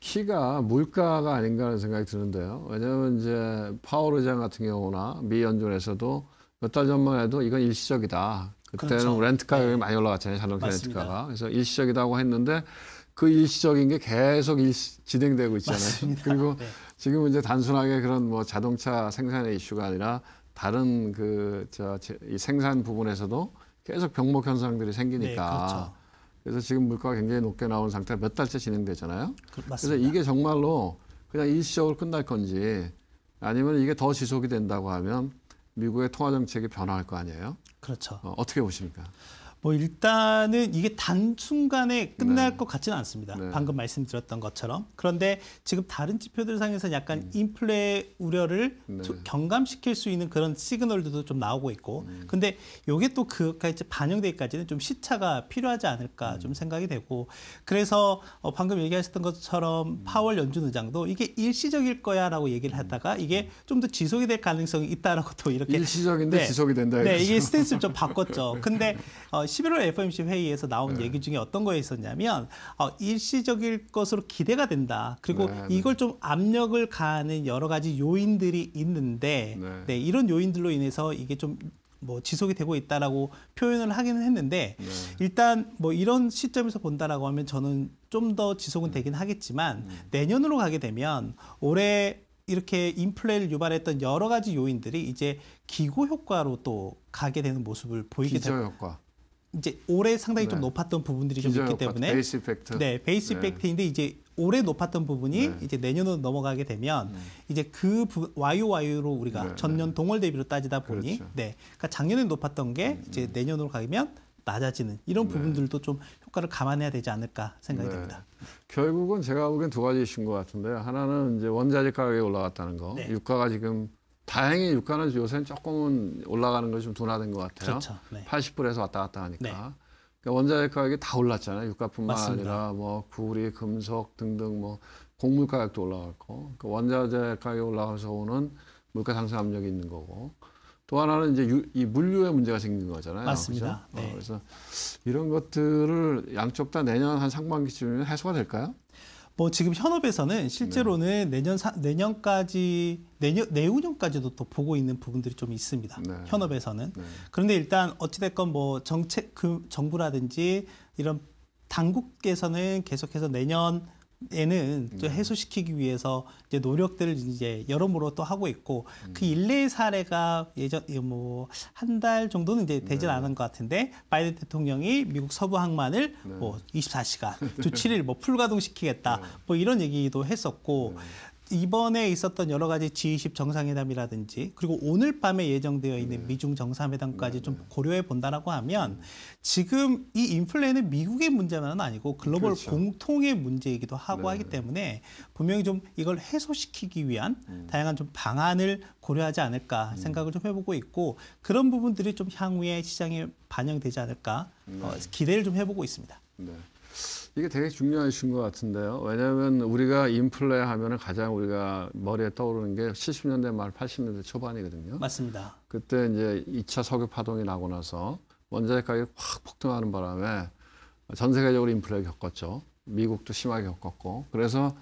키가 물가가 아닌가 하는 생각이 드는데요. 왜냐하면 이제 파월 의장 같은 경우나 미 연준에서도 몇 달 전만 해도 이건 일시적이다. 그때는 그렇죠. 렌트 카 가격이 네. 많이 올라갔잖아요. 자동차 맞습 렌트가가. 그래서 일시적이라고 했는데 그 일시적인 게 계속 일시, 진행되고 있잖아요. 맞습니다. 그리고 네. 지금 이제 단순하게 그런 뭐 자동차 생산의 이슈가 아니라 다른 그저 생산 부분에서도 계속 병목 현상들이 생기니까 네, 그렇죠. 그래서 지금 물가가 굉장히 높게 나온 상태가 몇 달째 진행되잖아요. 그, 그래서 이게 정말로 그냥 일시적으로 끝날 건지 아니면 이게 더 지속이 된다고 하면 미국의 통화 정책이 변화할 거 아니에요? 그렇죠. 어, 어떻게 보십니까? 뭐 일단은 이게 단순간에 끝날 네. 것 같지는 않습니다. 네. 방금 말씀드렸던 것처럼. 그런데 지금 다른 지표들 상에서 약간 음. 인플레 우려를 네. 경감시킬 수 있는 그런 시그널들도 좀 나오고 있고. 음. 근데 이게 또 그까지 반영되기까지는 좀 시차가 필요하지 않을까 음. 좀 생각이 되고. 그래서 어 방금 얘기하셨던 것처럼 음. 파월 연준 의장도 이게 일시적일 거야라고 얘기를 하다가 음. 이게 음. 좀더 지속이 될 가능성이 있다라고 또 이렇게 일시적인데 네. 지속이 된다. 네, 이게 스탠스를 좀 바꿨죠. 근데 어, 11월 FOMC 회의에서 나온 네. 얘기 중에 어떤 거에 있었냐면 어, 일시적일 것으로 기대가 된다. 그리고 네, 네. 이걸 좀 압력을 가하는 여러 가지 요인들이 있는데 네, 네 이런 요인들로 인해서 이게 좀 뭐 지속이 되고 있다라고 표현을 하기는 했는데 네. 일단 뭐 이런 시점에서 본다라고 하면 저는 좀 더 지속은 음. 되긴 하겠지만 음. 내년으로 가게 되면 올해 이렇게 인플레를 유발했던 여러 가지 요인들이 이제 기고 효과로 또 가게 되는 모습을 보이게 됩니다. 기저 효과. 이제 올해 상당히 네. 좀 높았던 부분들이 좀 있기 어, 때문에 베이스 이펙트. 네, 베이스 네. 이펙트인데 네. 이제 올해 높았던 부분이 네. 이제 내년으로 넘어가게 되면 음. 이제 그 부, YOY로 우리가 네, 전년 네. 동월 대비로 따지다 보니 그렇죠. 네. 그러니까 작년에 높았던 게 음, 이제 음. 내년으로 가면 낮아지는 이런 부분들도 좀 효과를 감안해야 되지 않을까 생각이 됩니다. 결국은 제가 보기엔 두 가지이신 것 같은데요. 하나는 이제 원자재 가격이 올라갔다는 거. 유가가 지금 다행히 유가는 요새는 조금은 올라가는 것이 좀 둔화된 것 같아요. 그렇죠. 네. 8 0에서 왔다 갔다 하니까. 네. 그러니까 원자재 가격이 다 올랐잖아요. 유가뿐만 맞습니다. 아니라 뭐 구리, 금속 등등 뭐 곡물 가격도 올라갔고 그 원자재 가격 올라가서 오는 물가 상승 압력이 있는 거고 또 하나는 이제 유, 이 물류의 문제가 생긴 거잖아요. 맞습니다. 그렇죠? 네. 어, 그래서 이런 것들을 양쪽 다 내년 한 상반기쯤이면 해소가 될까요? 뭐 지금 현업에서는 실제로는 네. 내년 사, 내년까지 내년 내후년까지도 또 보고 있는 부분들이 좀 있습니다. 네. 현업에서는 네. 그런데 일단 어찌됐건 뭐 정책 그 정부라든지 이런 당국에서는 계속해서 내년 에는 또 음. 해소시키기 위해서 이제 노력들을 이제 여러모로 또 하고 있고 음. 그 일례 사례가 예전 뭐 한 달 정도는 이제 되진 네. 않은 것 같은데 바이든 대통령이 미국 서부 항만을 네. 뭐 24시간 조 7일 뭐 풀가동시키겠다 네. 뭐 이런 얘기도 했었고 네. 이번에 있었던 여러 가지 G20 정상회담이라든지 그리고 오늘 밤에 예정되어 있는 네. 미중 정상회담까지 네, 좀 네. 고려해 본다라고 하면 지금 이 인플레는 미국의 문제만은 아니고 글로벌 그렇죠. 공통의 문제이기도 하고 네. 하기 때문에 분명히 좀 이걸 해소시키기 위한 음. 다양한 좀 방안을 고려하지 않을까 음. 생각을 좀 해보고 있고 그런 부분들이 좀 향후에 시장에 반영되지 않을까 어, 네. 기대를 좀 해보고 있습니다. 이게 되게 중요하신것 같은데요. 왜냐하면 우리가 인플레 하면 은 가장 우리가 머리에 떠오르는 게 70년대 말 80년대 초반이거든요. 맞습니다. 그때 이제 2차 석유 파동이 나고 나서 원자재 가격이 확 폭등하는 바람에 전 세계적으로 인플레 겪었죠. 미국도 심하게 겪었고. 그래서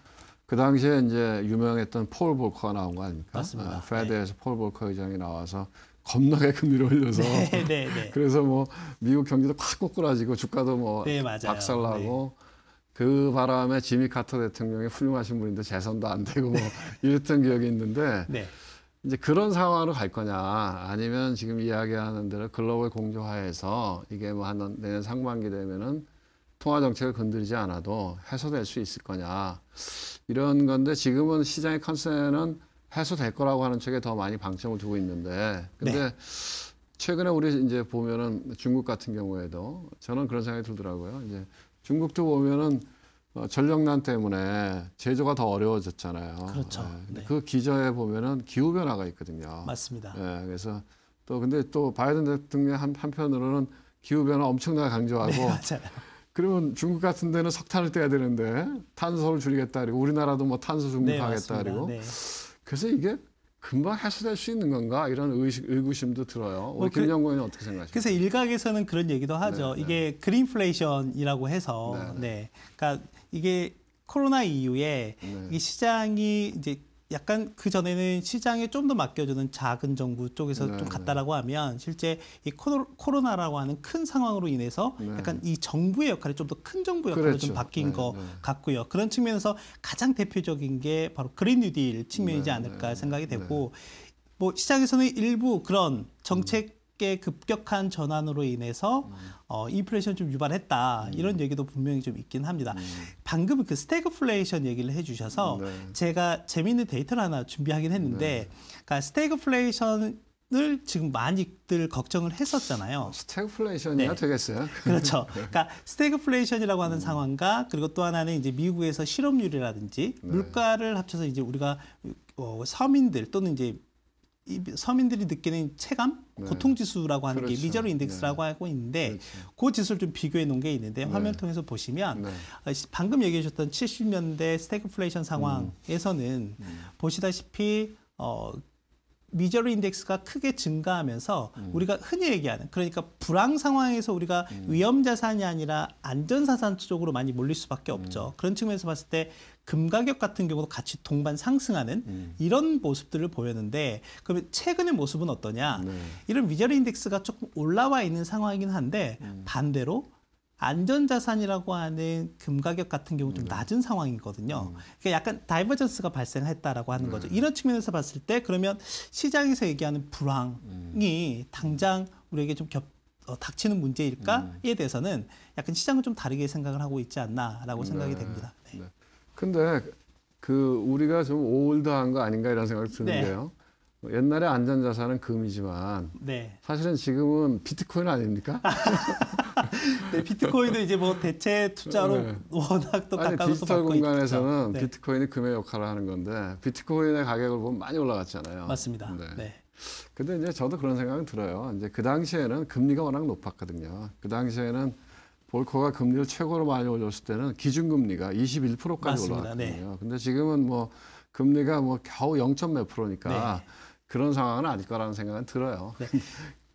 그 당시에 이제 유명했던 폴 볼커가 나온 거 아닙니까? 맞습니다. 아, 네. 페드에서 네. 폴 볼커 의장이 나와서 겁나게 금리를 올려서 네, 네, 네, 그래서 뭐 미국 경제도 확 꼬꾸라지고 주가도 뭐 네, 박살나고 그 바람에 지미 카터 대통령이 훌륭하신 분인데 재선도 안 되고 네. 이랬던 기억이 있는데 네. 이제 그런 상황으로 갈 거냐 아니면 지금 이야기하는 대로 글로벌 공조화에서 이게 뭐 한 내년 상반기 되면은 통화 정책을 건드리지 않아도 해소될 수 있을 거냐 이런 건데 지금은 시장의 컨센은 해소될 거라고 하는 쪽에 더 많이 방점을 두고 있는데 근데 네. 최근에 우리 이제 보면은 중국 같은 경우에도 저는 그런 생각이 들더라고요 이제 중국도 보면은 어, 전력난 때문에 제조가 더 어려워졌잖아요. 그렇죠. 네. 네. 그 기저에 보면은 기후 변화가 있거든요. 맞습니다. 네. 그래서 또 근데 또 바이든 대통령 한, 한편으로는 기후 변화 엄청나게 강조하고 네, 그러면 중국 같은 데는 석탄을 떼야 되는데 탄소를 줄이겠다 그리고 우리나라도 뭐 탄소 네, 중립하겠다 그리고 네. 그래서 이게 금방 해소될 수 있는 건가 이런 의식, 의구심도 들어요. 우리 뭐 그, 김영구 의원 어떻게 생각하십니 그래서 일각에서는 그런 얘기도 네, 하죠. 네, 이게 네. 그린플레이션이라고 해서 네, 네, 네. 그러니까 이게 코로나 이후에 네. 이 시장이 이제 약간 그 전에는 시장에 좀 더 맡겨주는 작은 정부 쪽에서 네, 좀 네. 갔다라고 하면 실제 이 코로나라고 하는 큰 상황으로 인해서 네. 약간 이 정부의 역할이 좀 더 큰 정부 역할로 그렇죠. 좀 바뀐 네, 것 네. 같고요. 그런 측면에서 가장 대표적인 게 바로 그린 뉴딜 측면이지 네, 않을까 생각이 되고 뭐 시장에서는 일부 그런 정책 음. 의 급격한 전환으로 인해서 음. 어, 인플레이션 좀 유발했다 음. 이런 얘기도 분명히 좀 있긴 합니다. 음. 방금 그 스태그플레이션 얘기를 해주셔서 네. 제가 재미있는 데이터를 하나 준비하긴 했는데, 네. 그러니까 스태그플레이션 을 지금 많이들 걱정을 했었잖아요. 스태그플레이션이야 네. 되겠어요? 그렇죠. 네. 그러니까 스태그플레이션이라고 하는 음. 상황과 그리고 또 하나는 이제 미국에서 실업률이라든지 네. 물가를 합쳐서 이제 우리가 어, 서민들 또는 이제 이 서민들이 느끼는 체감, 네. 고통 지수라고 하는 그렇죠. 게 미저리 인덱스라고 네. 하고 있는데 그렇죠. 그 지수를 좀 비교해 놓은 게 있는데 네. 화면 통해서 보시면 네. 아, 방금 얘기해 주셨던 70년대 스태그플레이션 상황에서는 음. 음. 보시다시피 어, 미저리 인덱스가 크게 증가하면서 음. 우리가 흔히 얘기하는 그러니까 불황 상황에서 우리가 음. 위험 자산이 아니라 안전 자산 쪽으로 많이 몰릴 수밖에 없죠. 음. 그런 측면에서 봤을 때 금 가격 같은 경우도 같이 동반 상승하는 음. 이런 모습들을 보였는데 그러면 최근의 모습은 어떠냐? 네. 이런 미저리 인덱스가 조금 올라와 있는 상황이긴 한데 음. 반대로 안전자산이라고 하는 금 가격 같은 경우 좀 음. 낮은 상황이거든요. 음. 그러니까 약간 다이버전스가 발생했다라고 하는 거죠. 음. 이런 측면에서 봤을 때 그러면 시장에서 얘기하는 불황이 당장 우리에게 좀 겹, 어, 닥치는 문제일까에 대해서는 약간 시장은 좀 다르게 생각을 하고 있지 않나라고 생각이 네. 됩니다. 네. 네. 근데 그 우리가 좀 올드한 거 아닌가 이런 생각이 드는데요. 네. 뭐 옛날에 안전자산은 금이지만 네. 사실은 지금은 비트코인 아닙니까? 네, 비트코인도 이제 뭐 대체 투자로 네. 워낙 또가까워 디지털 공간에서는 네. 비트코인이 금의 역할을 하는 건데 비트코인의 가격을 보면 많이 올라갔잖아요. 맞습니다. 네. 네. 근데 이제 저도 그런 생각이 들어요. 이제 그 당시에는 금리가 워낙 높았거든요. 그 당시에는 볼코가 금리를 최고로 많이 올렸을 때는 기준금리가 21%까지 맞습니올라왔거든요 근데 지금은 뭐 금리가 뭐 겨우 0. 몇 프로니까 그런 상황은 아닐 거라는 생각은 들어요. 네.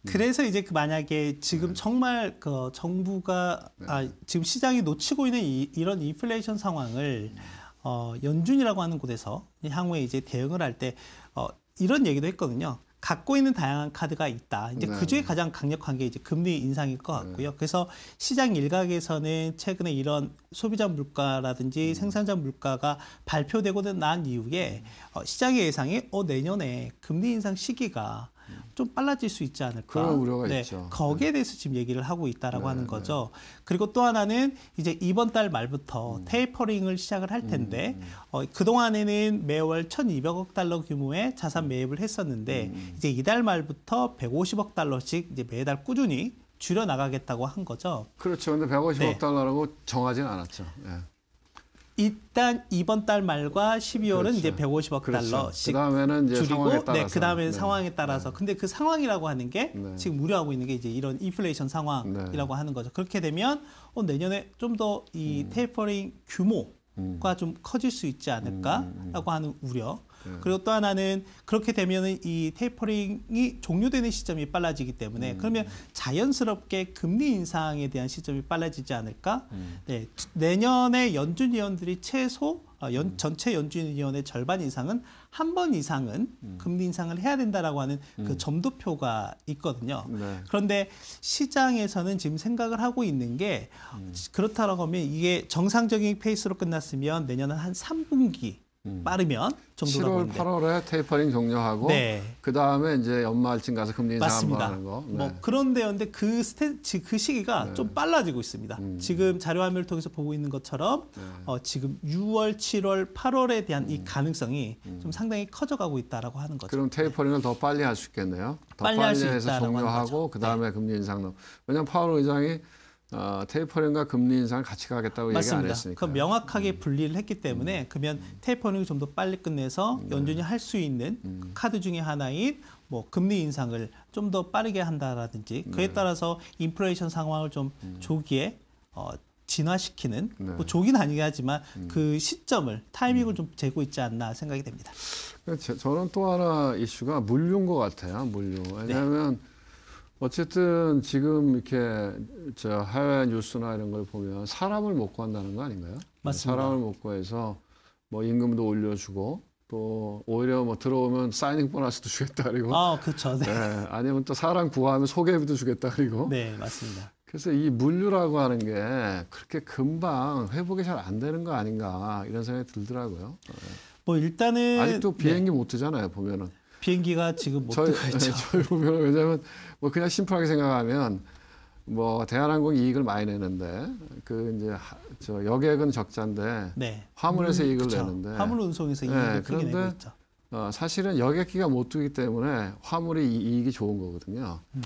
그래서 이제 그 만약에 지금 네. 정말 그 정부가 네. 아, 지금 시장이 놓치고 있는 이, 이런 인플레이션 상황을 어, 연준이라고 하는 곳에서 향후에 이제 대응을 할 때 어, 이런 얘기도 했거든요. 갖고 있는 다양한 카드가 있다. 이제 네. 그 중에 가장 강력한 게 이제 금리 인상일 것 네. 같고요. 네. 그래서 시장 일각에서는 최근에 이런 소비자 물가라든지 음. 생산자 물가가 발표되고 난 이후에 어, 시장의 예상이 어, 내년에 금리 인상 시기가 좀 빨라질 수 있지 않을까. 그런 우려가 네, 있죠. 거기에 네. 대해서 지금 얘기를 하고 있다라고 네, 하는 네. 거죠. 네. 그리고 또 하나는 이제 이번 달 말부터 음. 테이퍼링을 시작을 할 텐데 음. 음. 어, 그 동안에는 매월 1,200억 달러 규모의 자산 음. 매입을 했었는데 음, 음. 이제 이달 말부터 150억 달러씩 이제 매달 꾸준히 줄여 나가겠다고 한 거죠. 그렇죠. 근데 150억 달러라고 정하진 않았죠. 일단 이번 달 말과 12월은 그렇죠. 이제 150억 그렇죠. 달러씩 그다음에는 이제 줄이고 상황에 따라서. 네, 그다음에 네. 상황에 따라서 네. 근데 그 상황이라고 하는 게 네. 지금 우려하고 있는 게 이제 이런 인플레이션 상황이라고 네. 하는 거죠. 그렇게 되면 어, 내년에 좀 더이 음. 테이퍼링 규모가 음. 좀 커질 수 있지 않을까라고 음. 음. 하는 우려. 예. 그리고 또 하나는 그렇게 되면은 이 테이퍼링이 종료되는 시점이 빨라지기 때문에 음. 그러면 자연스럽게 금리 인상에 대한 시점이 빨라지지 않을까? 음. 네, 내년에 연준 위원들이 최소 어, 연, 음. 전체 연준위원의 절반 이상은 한 번 이상은 음. 금리 인상을 해야 된다라고 하는 그 음. 그 점도표가 있거든요. 네. 그런데 시장에서는 지금 생각을 하고 있는 게 음. 그렇다라고 하면 이게 정상적인 페이스로 끝났으면 내년은 한 3분기 음. 빠르면 좀 7월 8월에 테이퍼링 종료하고 네. 그다음에 이제 연말쯤 가서 금리 인하 하는 거. 뭐 네. 뭐 그런데 였는데그 스테 그 시기가 네. 좀 빨라지고 있습니다. 음. 지금 자료 화면을 통해서 보고 있는 것처럼 네. 어, 지금 6월, 7월, 8월에 대한 음. 이 가능성이 음. 좀 상당히 커져가고 있다라고 하는 거죠. 그럼 테이퍼링을 네. 더 빨리 할 수 있겠네요. 더 빨리, 빨리 할수 해서 종료하고 그다음에 네. 금리 인상. 왜냐하면 파월 의장이 어, 테이퍼링과 금리 인상을 같이 가겠다고 맞습니다. 얘기 안 했으니까. 그 명확하게 음. 분리를 했기 때문에 음. 그러면 음. 테이퍼링을 좀 더 빨리 끝내서 네. 연준이 할 수 있는 음. 카드 중에 하나인 뭐 금리 인상을 좀 더 빠르게 한다라든지 그에 네. 따라서 인플레이션 상황을 좀 음. 조기에 어, 진화시키는 네. 뭐 조기는 아니긴 하지만 음. 그 시점을 타이밍을 음. 좀 재고 있지 않나 생각이 됩니다. 그 저는 또 하나 이슈가 물류인 것 같아요. 물류. 네. 왜냐하면 네. 어쨌든 지금 이렇게 저 해외 뉴스나 이런 걸 보면 사람을 못 구한다는 거 아닌가요? 맞습니다. 사람을 못 구해서 뭐 임금도 올려주고 또 오히려 뭐 들어오면 사이닝 보너스도 주겠다 그리고 아 그렇죠. 네. 네. 아니면 또 사람 구하면 소개비도 주겠다 그리고 네 맞습니다. 그래서 이 물류라고 하는 게 그렇게 금방 회복이 잘 안 되는 거 아닌가 이런 생각이 들더라고요. 네. 뭐 일단은 아직도 네. 비행기 네. 못 뜨잖아요 보면은. 비행기가 지금 못 들어가 있죠. 네, 저희 보면 왜냐하면 뭐 그냥 심플하게 생각하면 뭐 대한항공 이익을 많이 내는데 그 이제 저 여객은 적자인데 네. 화물에서 음, 이익을 그쵸. 내는데 화물 운송에서 이익을 네, 크게 내고 있죠. 어, 사실은 여객기가 못 뛰기 때문에 화물이 이익이 좋은 거거든요. 음.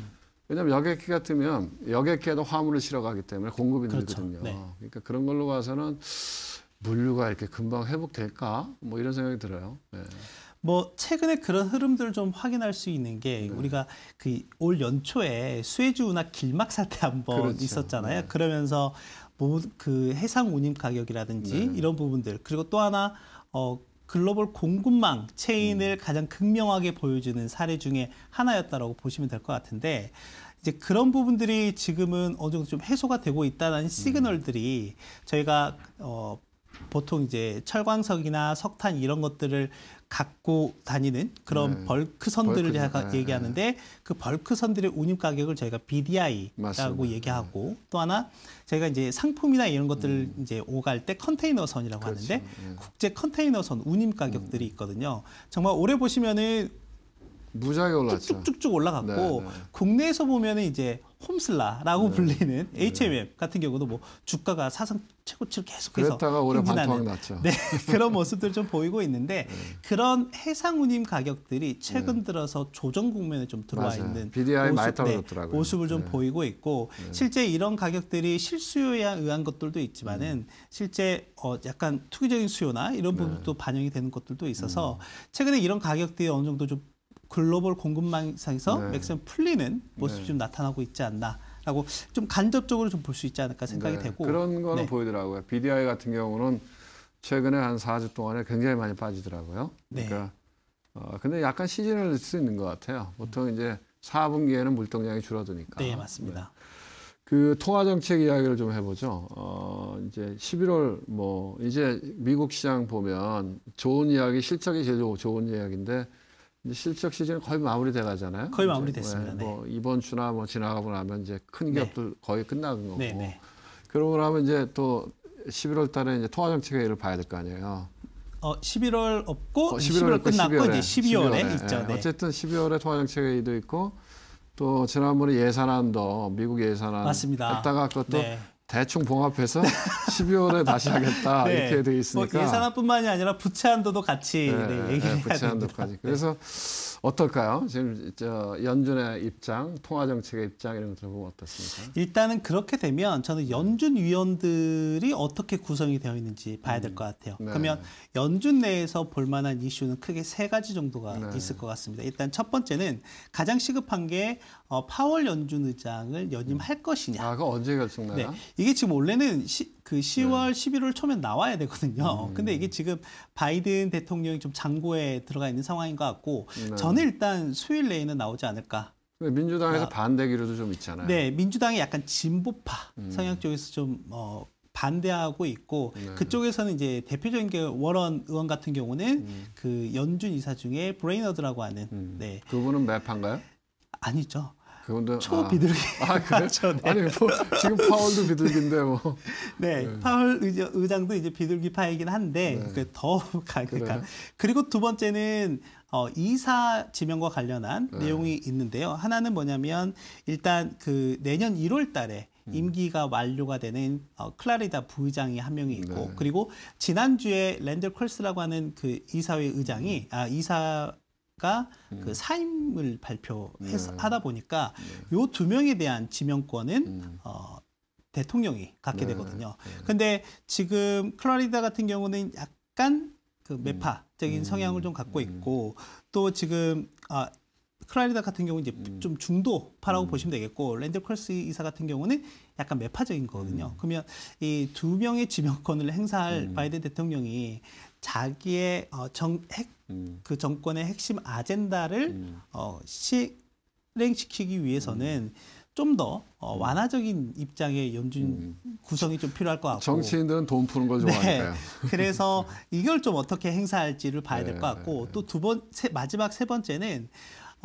왜냐하면 여객기 같으면 여객기에도 화물을 실어가기 때문에 공급이 그렇죠. 늘거든요. 네. 그러니까 그런 걸로 봐서는 물류가 이렇게 금방 회복될까? 뭐 이런 생각이 들어요. 네. 뭐 최근에 그런 흐름들을 좀 확인할 수 있는 게 네. 우리가 그올 연초에 수에즈 운하 길막 사태 한번 그렇죠. 있었잖아요. 네. 그러면서 뭐 그 해상 운임 가격이라든지 네. 이런 부분들 그리고 또 하나 어 글로벌 공급망 체인을 음. 가장 극명하게 보여주는 사례 중에 하나였다라고 보시면 될 것 같은데 이제 그런 부분들이 지금은 어느 정도 좀 해소가 되고 있다는 시그널들이 음. 저희가 어 보통 이제 철광석이나 석탄 이런 것들을 갖고 다니는 그런 네. 벌크선들을 제가 네. 얘기하는데 네. 그 벌크선들의 운임 가격을 저희가 BDI라고 맞습니다. 얘기하고 네. 또 하나 저희가 이제 상품이나 이런 것들을 음. 이제 오갈 때 컨테이너선이라고 그렇죠. 하는데 네. 국제 컨테이너선 운임 가격들이 음. 있거든요. 정말 올해 보시면은 무지하게 올랐죠. 쭉쭉쭉 올라갔고 네, 네. 국내에서 보면은 이제 홈슬라라고 네. 불리는 HMM 같은 경우도 뭐 주가가 사상 최고치를 계속해서 그랬다가 올해 반토막 났죠. 네, 그런 모습들 좀 보이고 있는데 네. 그런 해상운임 가격들이 최근 네. 들어서 조정 국면에 좀 들어와 맞아요. 있는 BDI 모습, 네, 모습을 좀 보이고 있고 실제 이런 가격들이 실수요에 의한 것들도 있지만은 음. 실제 어 약간 투기적인 수요나 이런 부분도 반영이 되는 것들도 있어서 음. 최근에 이런 가격들이 어느 정도 좀 글로벌 공급망상에서 네. 맥스는 풀리는 모습이 네. 좀 나타나고 있지 않나라고 좀 간접적으로 좀 볼 수 있지 않을까 생각이 네. 되고 그런 거는 네. 보이더라고요. BDI 같은 경우는 최근에 한 4주 동안에 굉장히 많이 빠지더라고요. 네. 그러니까 어, 근데 약간 시즌을 낼 수 있는 것 같아요. 보통 음. 이제 4분기에는 물동량이 줄어드니까. 네, 맞습니다. 네. 그 통화 정책 이야기를 좀 해보죠. 어, 이제 11월 뭐 이제 미국 시장 보면 좋은 이야기 실적이 제일 좋은 이야기인데 실적 시즌 거의 마무리돼 가잖아요. 거의 마무리됐습니다. 뭐 네, 뭐 이번 주나 뭐 지나가고 나면 이제 큰 네. 기업들 거의 끝나는 거고. 네, 네. 그러고 나면 이제 또 11월 달에 이제 통화정책회의를 봐야 될 거 아니에요. 어, 11월 없고 어, 11월, 11월 끝났고 12월에, 이제 12월에, 12월에 있죠. 예, 예. 네. 어쨌든 12월에 통화정책회의도 있고 또 지난번에 예산안도 미국 예산안 맞습니다. 했다가 그것도 네. 대충 봉합해서 12월에 다시 하겠다 네. 이렇게 돼 뭐 있으니까 뭐 예산안뿐만이 아니라 부채 한도도 같이 네, 네, 얘기해야 네, 부채 한도까지. 그래서 어떨까요? 지금 저 연준의 입장, 통화 정책의 입장 이런 거들보면 어떻습니까? 일단은 그렇게 되면 저는 연준 위원들이 어떻게 구성이 되어 있는지 봐야 될것 음. 같아요. 네. 그러면 연준 내에서 볼 만한 이슈는 크게 세 가지 정도가 네. 있을 것 같습니다. 일단 첫 번째는 가장 시급한 게 어, 파월 연준 의장을 연임할 것이냐. 아, 그 언제 결정나요? 네. 이게 지금 원래는 시, 그 10월, 네. 11월 초면 나와야 되거든요. 음. 근데 이게 지금 바이든 대통령이 좀 장고에 들어가 있는 상황인 것 같고 네. 저는 일단 수일 내에는 나오지 않을까 민주당에서 어, 아. 반대 기류도 좀 있잖아요. 네, 민주당이 약간 진보파 음. 성향 쪽에서 좀 어, 반대하고 있고 네. 그쪽에서는 이제 대표적인 게 워런 의원 같은 경우는 음. 그 연준 이사 중에 브레이너드라고 하는 음. 네 그분은 매파인가요? 아니죠. 그건데 초비둘기. 아, 그렇죠. 네. 아니 뭐 지금 파월도 비둘기인데 뭐. 네, 네. 파월 의장, 도 이제 비둘기파이긴 한데 네. 그더 가니까. 그러니까 그래. 그리고 두 번째는 어, 이사 지명과 관련한 네. 내용이 있는데요. 하나는 뭐냐면 일단 그 내년 1월달에 음. 임기가 완료가 되는 어, 클라리다 부의장이 한 명이 있고 네. 그리고 지난주에 랜들 컬스라고 하는 그 이사회 의장이 아 이사 가그 음. 사임을 발표해서 네. 하다 보니까 네. 요두 명에 대한 지명권은 음. 어, 대통령이 갖게 네. 되거든요. 네. 근데 지금 플로리다 같은 경우는 약간 그 음. 매파적인 음. 성향을 좀 갖고 있고 또 지금 아 클라리다 같은 경우는 이제 음. 좀 중도파라고 음. 보시면 되겠고 랜드 크로스 이사 같은 경우는 약간 매파적인 거거든요. 음. 그러면 이 두 명의 지명권을 행사할 바이든 대통령이 자기의 어, 정, 핵, 음. 그 정권의 핵심 아젠다를 음. 어, 실행시키기 위해서는 음. 좀더 어, 음. 완화적인 입장의 연준 음. 구성이 좀 필요할 것 같고 정치인들은 돈 푸는 걸 네. 좋아하니까요. 네. 그래서 이걸 좀 어떻게 행사할지를 봐야 네, 될것 같고 네, 또두 네. 번, 마지막 세 번째는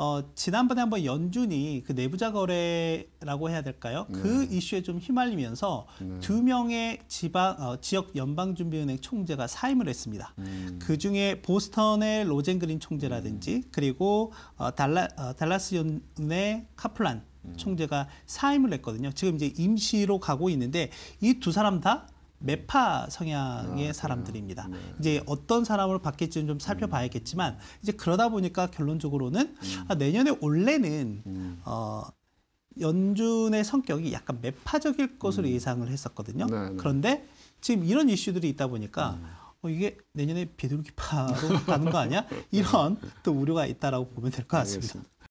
어, 지난번에 한번 연준이 그 내부자 거래라고 해야 될까요? 그 네. 그 이슈에 좀 휘말리면서 네. 두 명의 지방 어, 지역 연방 준비은행 총재가 사임을 했습니다. 음. 그 중에 보스턴의 로젠그린 총재라든지 음. 그리고 어, 달라, 어, 달라스 연의 카플란 음. 총재가 사임을 했거든요. 지금 이제 임시로 가고 있는데 이 두 사람 다 매파 성향의 아, 사람들입니다. 음, 네. 이제 어떤 사람으로 바뀔지는 좀 살펴봐야겠지만 이제 그러다 보니까 결론적으로는 음. 아, 내년에 원래는 음. 어, 연준의 성격이 약간 매파적일 것으로 예상을 했었거든요. 네, 네, 그런데 지금 이런 이슈들이 있다 보니까 어, 이게 내년에 비둘기파로 가는 거 아니야? 이런 또 우려가 있다라고 보면 될 것 같습니다. 알겠습니다.